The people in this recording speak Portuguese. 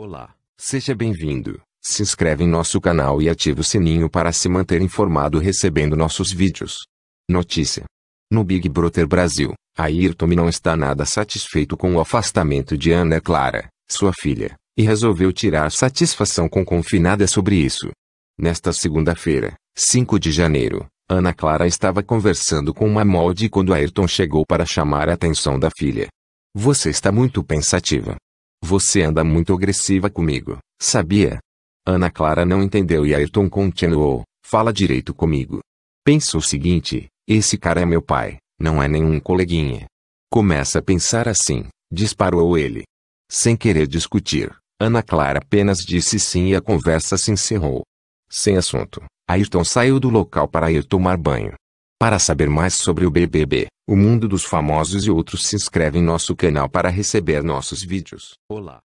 Olá, seja bem-vindo. Se inscreve em nosso canal e ative o sininho para se manter informado recebendo nossos vídeos. Notícia: No Big Brother Brasil, Ayrton não está nada satisfeito com o afastamento de Ana Clara, sua filha, e resolveu tirar satisfação com confinada sobre isso. Nesta segunda-feira, 5 de janeiro, Ana Clara estava conversando com uma molde quando Ayrton chegou para chamar a atenção da filha. Você está muito pensativa. Você anda muito agressiva comigo, sabia? Ana Clara não entendeu e Ayrton continuou: Fala direito comigo. Pensa o seguinte: esse cara é meu pai, não é nenhum coleguinha. Começa a pensar assim, disparou ele. Sem querer discutir, Ana Clara apenas disse sim e a conversa se encerrou. Sem assunto, Ayrton saiu do local para ir tomar banho. Para saber mais sobre o BBB, o mundo dos famosos e outros se inscreve em nosso canal para receber nossos vídeos. Olá!